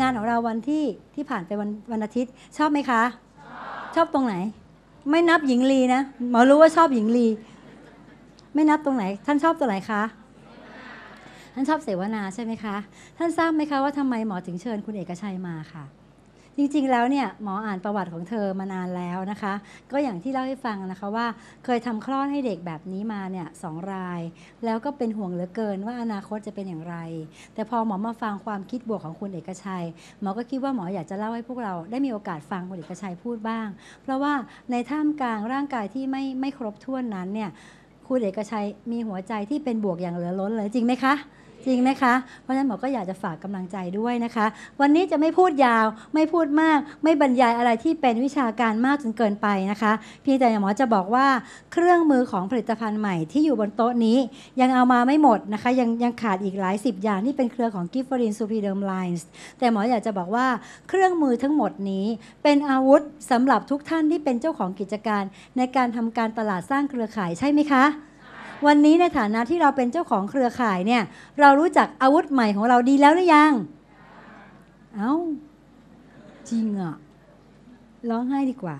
งานของเราวันที่ที่ผ่านไปวันวันอาทิตย์ชอบไหมคะชอบตรงไหน ไม่นับหญิงลีนะหมอรู้ว่าชอบหญิงลี ไม่นับตรงไหน ท่านชอบตัวไหนคะท่านชอบเสวนาใช่ไหมคะท่านทราบไหมคะว่าทำไมหมอถึงเชิญคุณเอกชัยมาค่ะจริงๆ แล้วเนี่ยหมออ่านประวัติของเธอมานานแล้วนะคะ ก็อย่างที่เล่าให้ฟังนะคะว่าเคยทำคลอดให้เด็กแบบนี้มาเนี่ยสองราย แล้วก็เป็นห่วงเหลือเกินว่าอนาคตจะเป็นอย่างไร แต่พอหมอมาฟังความคิดบวกของคุณเอกชัยหมอก็คิดว่าหมออยากจะเล่าให้พวกเราได้มีโอกาสฟังคุณเอกชัยพูดบ้าง เพราะว่าในท่ามกลางร่างกายที่ไม่ไม่ครบถ้วนนั้นเนี่ยคุณเอกชัยมีหัวใจที่เป็นบวกอย่างเหลือล้นเลยจริงไหมคะจริงไหมคะ เพราะฉะนั้นหมอ ก็อยากจะฝากกำลังใจด้วยนะคะ วันนี้จะไม่พูดยาว ไม่พูดมาก ไม่บรรยายอะไรที่เป็นวิชาการมากจนเกินไปนะคะเพียงแต่หมอจะบอกว่า เครื่องมือของผลิตภัณฑ์ใหม่ที่อยู่บนโต๊ะนี้ ยังเอามาไม่หมดนะคะ ยังยังขาดอีกหลายสิบอย่างที่เป็นเครือของกิฟฟอรินซูพีเดิมไลน์แต่หมออยากจะบอกว่า เครื่องมือทั้งหมดนี้ เป็นอาวุธสำหรับทุกท่านที่เป็นเจ้าของกิจการ ในการทำการตลาดสร้างเครือข่ายใช่ไหมคะวันนี้ในฐานะที่เราเป็นเจ้าของเครือข่ายเนี่ยเรารู้จักอาวุธใหม่ของเราดีแล้วหรือยัง เอา้าจริงอะ่ะร้องไห้ดีกว่า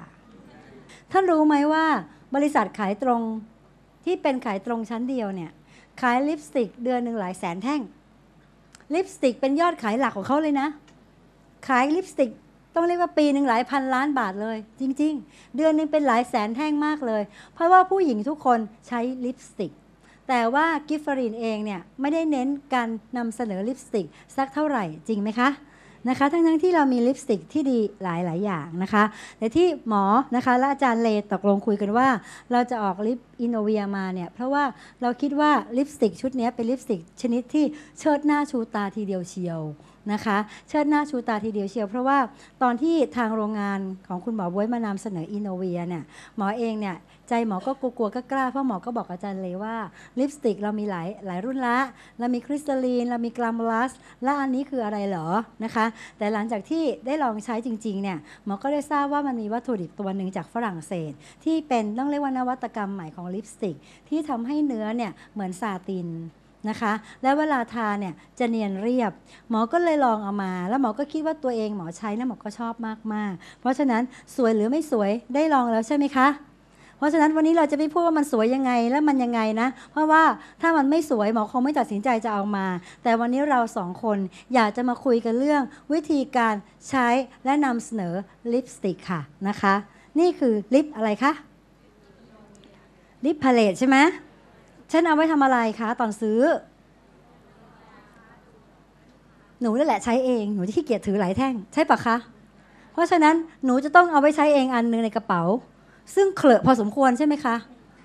ท่านรู้ไหมว่า บริษัทขายตรงที่เป็นขายตรงชั้นเดียวเนี่ย ขายลิปสติกเดือนหนึ่งหลายแสนแท่ง ลิปสติกเป็นยอดขายหลักของเขาเลยนะ ขายลิปสติกต้องเรียกว่าปีหนึ่งหลายพันล้านบาทเลย จริงๆ เดือนนึงเป็นหลายแสนแท่งมากเลย เพราะว่าผู้หญิงทุกคนใช้ลิปสติก แต่ว่ากิฟฟรินเองเนี่ย ไม่ได้เน้นการนำเสนอลิปสติกสักเท่าไหร่จริงไหมคะ นะคะ ทั้งๆทที่เรามีลิปสติกที่ดีหลายๆ อย่างนะคะ แต่ที่หมอนะคะ และอาจารย์เลตกลงคุยกันว่าเราจะออกลิปอินโนเวียมาเนี่ยเพราะว่าเราคิดว่าลิปสติกชุดนี้เป็นลิปสติกชนิดที่เชิดหน้าชูตาทีเดียวเชียวนะคะเชิดหน้าชูตาทีเดียวเชียว เพราะว่าตอนที่ทางโรงงานของคุณหมอบ้วยมานำเสนออินโนเวียเนี่ยหมอเองเนี่ยใจหมอก็กลัวก็กล้าเพราะหมอก็บอกอาจารย์เลยว่าลิปสติกเรามีหลายหลายรุ่นละเรามีคริสตัลลีนเรามีกลามลัสและอันนี้คืออะไรเหรอนะคะ แต่หลังจากที่ได้ลองใช้จริง ๆเนี่ยหมอก็ได้ทราบว่ามันมีวัตถุดิบตัวหนึ่งจากฝรั่งเศส ที่เป็นต้องเรียกว่านวัตกรรมใหม่ของลิปสติก ที่ทำให้เนื้อเนี่ยเหมือนซาตินนะคะและเวลาทาเนี่ยจะเนียนเรียบ หมอก็เลยลองเอามาแล้วหมอก็คิดว่าตัวเองหมอใช้แล้วหมอก็ชอบมากๆ เพราะฉะนั้นสวยหรือไม่สวยได้ลองแล้วใช่ไหมคะ เพราะฉะนั้นวันนี้เราจะไม่พูดว่ามันสวยยังไงและมันยังไงนะ เพราะว่าถ้ามันไม่สวย หมอคงไม่ตัดสินใจจะเอามา แต่วันนี้เราสองคนอยากจะมาคุยกันเรื่องวิธีการใช้และนำเสนอลิปสติกค่ะนะคะ นี่คือลิปอะไรคะลิปพาเลตใช่ไหมฉันเอาไว้ทำอะไรคะตอนซื้อ หนูนี่แหละใช้เองหนูที่ขี้เกียจถือหลายแท่ง ใช่ปะคะ เพราะฉะนั้นหนูจะต้องเอาไว้ใช้เองอันนึงในกระเป๋า ซึ่งเคลอะพอสมควรใช่ไหมคะ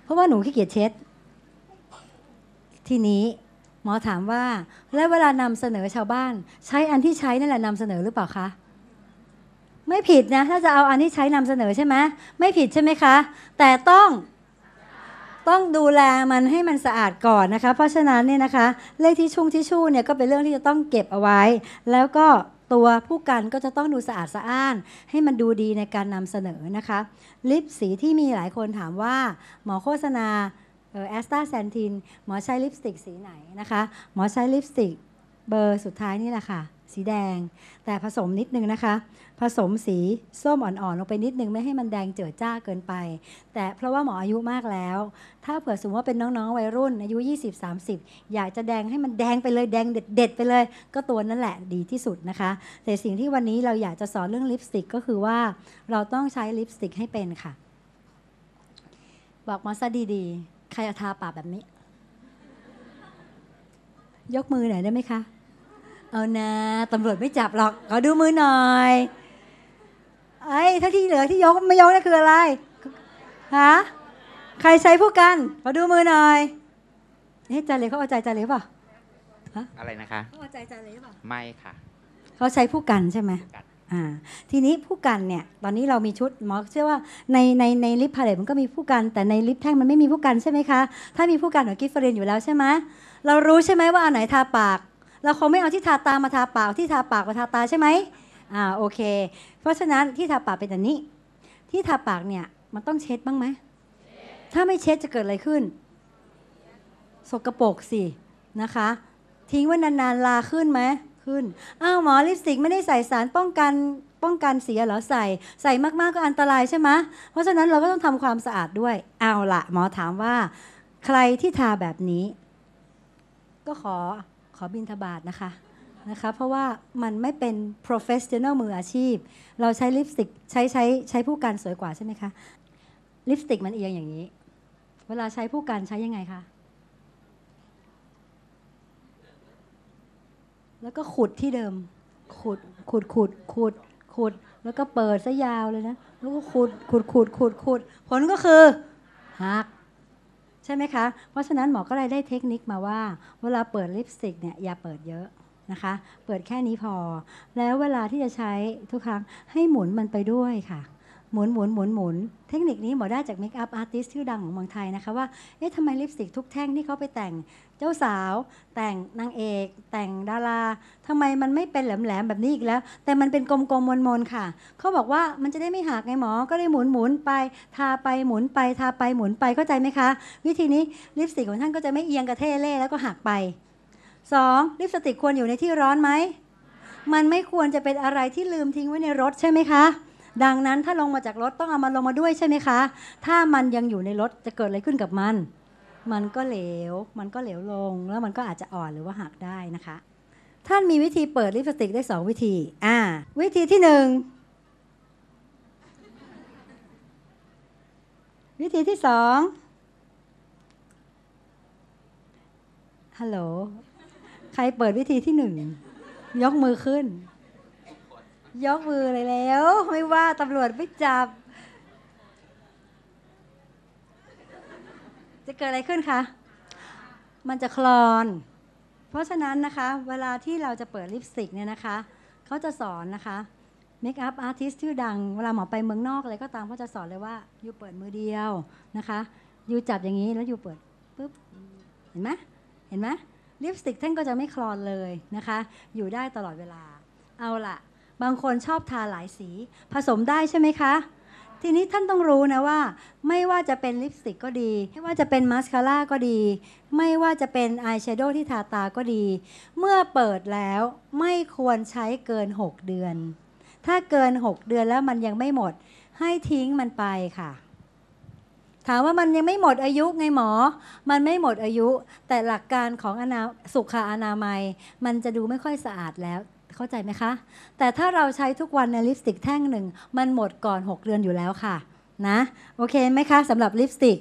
เพราะว่าหนูขี้เกียจเช็ด ทีนี้หมอถามว่าและเวลานำเสนอชาวบ้าน ใช้อันที่ใช้นั่นแหละนำเสนอหรือเปล่าคะไม่ผิดนะ ถ้าจะเอาอันที่ใช้นำเสนอใช่ไหมไม่ผิดใช่ไหมคะแต่ต้องต้องดูแลมันให้มันสะอาดก่อนนะคะ เพราะฉะนั้นเนี่ยนะคะ เลขที่ชุ่งที่ชู่เนี่ยก็เป็นเรื่องที่จะต้องเก็บเอาไว้ แล้วก็ตัวผู้กันก็จะต้องดูสะอาดสะอ้านให้มันดูดีในการนำเสนอนะคะ ลิปสีที่มีหลายคนถามว่า หมอโฆษณาแอสตาแซนทินหมอใช้ลิปสติกสีไหนนะคะ หมอใช้ลิปสติกเบอร์สุดท้ายนี่แหละค่ะสีแดงแต่ผสมนิดนึงนะคะ ผสมสีส้มอ่อนๆลงไปนิดนึง ไม่ให้มันแดงเจิดจ้าเกินไป แต่เพราะว่าหมออายุมากแล้ว ถ้าเผื่อสมมติว่าเป็นน้องๆวัยรุ่นอายุ 20-30 อยากจะแดงให้มันแดงไปเลยแดงเด็ด ๆ ไปเลย ก็ตัวนั่นแหละดีที่สุดนะคะ แต่สิ่งที่วันนี้เราอยากจะสอนเรื่องลิปสติกก็คือว่าเราต้องใช้ลิปสติกให้เป็นค่ะ บอกมาซะดีๆใครทาปากแบบนี้ ยกมือหน่อยได้ไหมคะเอานะตำรวจไม่จับหรอกก็ดูมือหน่อยไอ้ถ้าที่เหลือที่ยกไม่ยกนั่นคืออะไรฮะใครใช้ผู้กันขาดูมือหน่อยเฮ้ยจาเลยเขาเอาใจจาเลยป่ะอะไรนะคะเขาเอาใจจาเลยป่ะไม่ ค่ะเขาใช้ผู้กันใช่ไหมทีนี้ผู้กันเนี่ยตอนนี้เรามีชุดหมอเชื่อว่าในในในลิฟพาเลตมันก็มีผู้กันแต่ในลิฟแท่งมันไม่มีผู้กันใช่ไหมคะถ้ามีผู้กันของกิฟเฟรนอยู่แล้วใช่ไหมเรารู้ใช่ไหมว่าอันไหนทาปากเราคงไม่เอาที่ทาตามาทาปากที่ทาปากมาทาตาใช่ไหมอ่า โอเค เพราะฉะนั้นที่ทาปากเป็นแันนี้ ที่ทาปากเนี่ยมันต้องเช็ดบ้างไหมถ้าไม่เช็ดจะเกิดอะไรขึ้นสกรปรกสินะคะ ทิ้งไว้นานๆลาขึ้นไหม ขึ้น อ้าวหมอลิปสติกไม่ได้ใส่สารป้องกันป้องกันเสียหรอใส่ใส่มากๆก็อันตรายใช่ไหมเพราะฉะนั้นเราก็ต้องทำความสะอาดด้วย เอาละหมอถามว่า ใครที่ทาแบบนี้ ก็ขอขอบินทบาทนะคะนะคะ เพราะว่ามันไม่เป็น professional มืออาชีพ เราใช้ลิปสติกใช้ใช้ใช้ผู้กันสวยกว่าใช่ไหมคะลิปสติกมันเอียงอย่างนี้ เวลาใช้ผู้กันใช้ยังไงคะ แล้วก็ขุดที่เดิม ขุดขุดขุดขุดขุดแล้วก็เปิดซะยาวเลยนะ แล้วก็ขุดขุดขุดขุดขุดผลก็คือ หักช่ไหมคะ เพราะฉะนั้นหมอก็เลยได้เทคนิคมาว่า เวลาเปิดลิปสติกเนี่ยอย่าเปิดเยอะนะคะ เปิดแค่นี้พอ แล้วเวลาที่จะใช้ทุกครั้งให้หมุนมันไปด้วยค่ะ หมุนหมุนหมุนหมุน เทคนิคนี้หมอได้จากเมคอัพอาร์ติสต์ชื่อดังของเมืองไทยนะคะว่า เอ๊ะทำไมลิปสติกทุกแท่งที่เขาไปแต่งเจ้าสาว แต่งนางเอก แต่งดาราทำไมมันไม่เป็นแหลมๆแบบนี้อีกแล้ว แต่มันเป็นกลมๆมนๆค่ะเขาบอกว่ามันจะได้ไม่หักไงหมอก็เลยหมุนหมุนไป ทาไปหมุนไป ทาไปหมุนไปเข้าใจไหมคะ วิธีนี้ลิปสติกของท่านก็จะไม่เอียงกระเทเล่แล้วก็หักไป 2. ลิปสติกควรอยู่ในที่ร้อนไหมมันไม่ควรจะเป็นอะไรที่ลืมทิ้งไว้ในรถใช่ไหมคะ ดังนั้นถ้าลงมาจากรถต้องเอามาลงมาด้วยใช่ไหมคะ ถ้ามันยังอยู่ในรถจะเกิดอะไรขึ้นกับมันมันก็เหลว มันก็เหลวลง แล้วมันก็อาจจะอ่อนหรือว่าหักได้นะคะ ท่านมีวิธีเปิดลิปสติกได้ 2 วิธี อ่า วิธีที่ 1 วิธีที่ 2 ฮัลโหล ใครเปิดวิธีที่ 1 ยกมือขึ้น ยกมือเลยแล้ว ไม่ว่าตำรวจไม่จับจะเกิดอะไรขึ้นคะ มันจะคลอน เพราะฉะนั้นนะคะ เวลาที่เราจะเปิดลิปสติกเนี่ยนะคะ เขาจะสอนนะคะเมคอัพอาร์ติสต์ชื่อดัง เวลาหมอไปเมืองนอกอะไรก็ตามเขาจะสอนเลยว่า อยู่เปิดมือเดียวนะคะ อยู่จับอย่างนี้แล้วอยู่เปิดปุ๊บเห็นไหมเห็นไหมลิปสติกท่านก็จะไม่คลอนเลยนะคะ อยู่ได้ตลอดเวลา เอาละบางคนชอบทาหลายสีผสมได้ใช่ไหมคะทีนี้ ท่านต้องรู้นะว่า ไม่ว่าจะเป็นลิปสติกก็ดี ไม่ว่าจะเป็นมาสคาร่าก็ดี ไม่ว่าจะเป็นอายแชโดว์ที่ทาตาก็ดี เมื่อเปิดแล้วไม่ควรใช้เกิน 6 เดือน ถ้าเกิน 6 เดือนแล้วมันยังไม่หมดให้ทิ้งมันไปค่ะ ถามว่ามันยังไม่หมดอายุไงหมอ มันไม่หมดอายุ แต่หลักการของอนาสุขอนามัย มันจะดูไม่ค่อยสะอาดแล้วเข้าใจไหมคะ แต่ถ้าเราใช้ทุกวันในลิปสติกแท่งหนึ่ง มันหมดก่อน 6 เดือนอยู่แล้วค่ะนะโอเคไหมคะสำหรับลิปสติก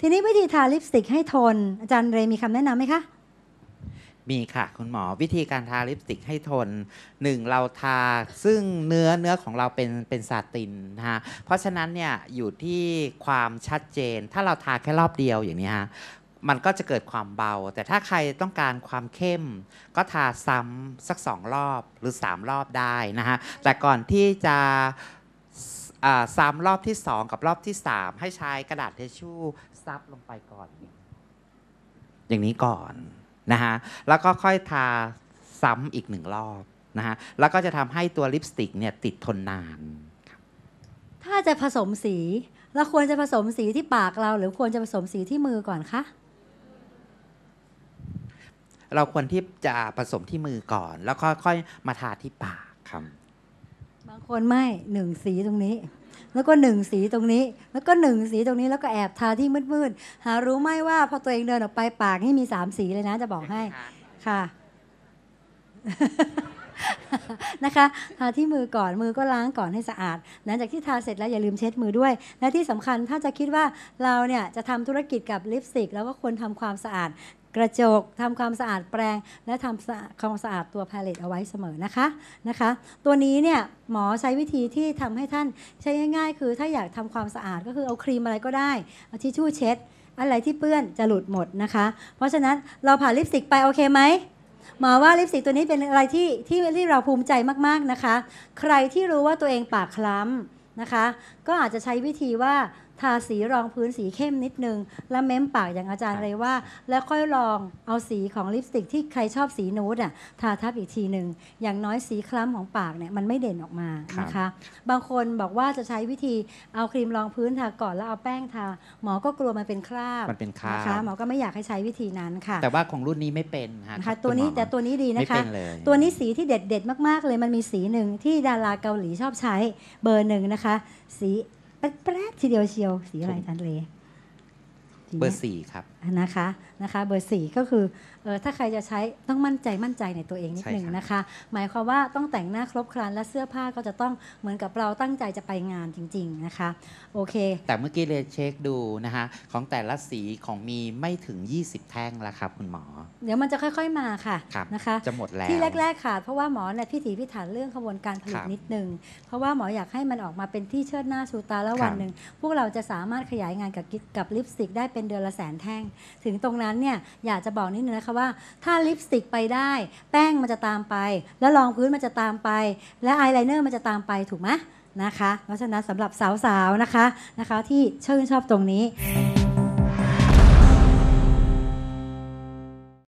ทีนี้วิธีทาลิปสติกให้ทน อาจารย์เรมีคำแนะนำไหมคะ มีค่ะคุณหมอวิธีการทาลิปสติกให้ทนหนึ่งเราทาซึ่งเนื้อเนื้อของเราเป็นเป็นซาตินนะฮะเพราะฉะนั้นเนี่ยอยู่ที่ความชัดเจนถ้าเราทาแค่รอบเดียวอย่างนี้ฮะมันก็จะเกิดความเบา แต่ถ้าใครต้องการความเข้ม ก็ทาซ้ำสักสองรอบหรือสามรอบได้นะฮะแต่ก่อนที่จะซ้ำรอบที่สองกับรอบที่สามให้ใช้กระดาษเทชชู่ซับลงไปก่อน อย่างนี้ก่อนนะฮะแล้วก็ค่อยทาซ้ำอีกหนึ่งรอบนะฮะแล้วก็จะทำให้ตัวลิปสติกเนี่ยติดทนนาน ถ้าจะผสมสีเราควรจะผสมสีที่ปากเรา หรือควรจะผสมสีที่มือก่อนคะเราควรที่จะผสมที่มือก่อน แล้วค่อยๆมาทาที่ปากครับบางคนไม่หนึ่งสีตรงนี้ แล้วก็หนึ่งสีตรงนี้ แล้วก็หนึ่งสีตรงนี้ แล้วก็แอบทาที่มืดๆหารู้ไหมว่าพอตัวเองเดินออกไปปากนี่มีสามสีเลยนะจะบอกให้ค่ะนะคะ ทาที่มือก่อนมือก็ล้างก่อนให้สะอาดหลังจากที่ทาเสร็จแล้วอย่าลืมเช็ดมือด้วย และที่สำคัญถ้าจะคิดว่าเราเนี่ย จะทำธุรกิจกับลิปสติก แล้วก็ควรทำความสะอาดกระจกทำความสะอาดแปรงและทำความสะอาดตัวพาเลตเอาไว้เสมอนะคะนะคะ ตัวนี้เนี่ยหมอใช้วิธีที่ทำให้ท่านใช้ง่าย ๆ คือ ถ้าอยากทำความสะอาดก็คือเอาครีมอะไรก็ได้เอาทิชชู่เช็ดอะไรที่เปื้อนจะหลุดหมดนะคะ เพราะฉะนั้นเราผ่าลิปสติกไปโอเคไหมหมอว่าลิปสติกตัวนี้เป็นอะไรที่ที่ที่เราภูมิใจมาก ๆนะคะ ใครที่รู้ว่าตัวเองปากคล้ำนะคะ ก็อาจจะใช้วิธีว่าทาสีรองพื้นสีเข้มนิดนึงแล้วเม้มปากอย่างอาจารย์เลยว่าแล้วค่อยลองเอาสีของลิปสติกที่ใครชอบสีนูดอ่ะทาทับอีกทีหนึ่งอย่างน้อยสีคล้ำของปากเนี่ยมันไม่เด่นออกมานะคะ บางคนบอกว่าจะใช้วิธีเอาครีมรองพื้นทาก่อนแล้วเอาแป้งทาหมอก็กลัวมันเป็นคราบมันเป็นคราบนะคะหมอก็ไม่อยากให้ใช้วิธีนั้นค่ะ แต่ว่าของรุ่นนี้ไม่เป็นค่ะตัวนี้แต่ตัวนี้ดีนะคะ ตัวนี้สีที่เด็ดเด็ดมากๆ เลยมันมีสีหนึ่งที่ดาราเกาหลีชอบใช้เบอร์หนึ่งนะคะสีแป๊ดๆทีเดียวเชียวสีอะไรอันยเลเบอร์สี่ครับนะคะนะคะ เบอร์สี่ก็คือออถ้าใครจะใช้ต้องมั่นใจมั่นใจในตัวเองนิดหนึ่งนะคะ หมายความว่าต้องแต่งหน้าครบครัน และเสื้อผ้าก็จะต้องเหมือนกับเราตั้งใจจะไปงานจริง ๆนะคะ โอเค แต่เมื่อกี้เลยเช็คดูนะคะ ของแต่ละสีของมีไม่ถึง 20 แท่งละครับคุณหมอ เดี๋ยวมันจะค่อยๆมาค่ะนะคะจะหมดแล้วที่แรกๆค่ะ เพราะว่าหมอเนี่ยพิถีพิถันเรื่องขบวนการผลิตนิดหนึ่งเพราะว่าหมออยากให้มันออกมาเป็นที่เชิดหน้าชูตาแล้ววันหนึ่งพวกเราจะสามารถขยายงานกับกับลิปสติกได้เป็นเดือนละแสนแท่งถึงตรงนั้นเนี่ย อยากจะบอกนิดนึงนะคะว่า ถ้าลิปสติกไปได้ แป้งมันจะตามไป แล้วรองพื้นมันจะตามไป และอายไลเนอร์มันจะตามไปถูกไหมนะคะเพราะฉะนั้นสำหรับสาวๆนะคะนะคะที่ชื่นชอบตรงนี้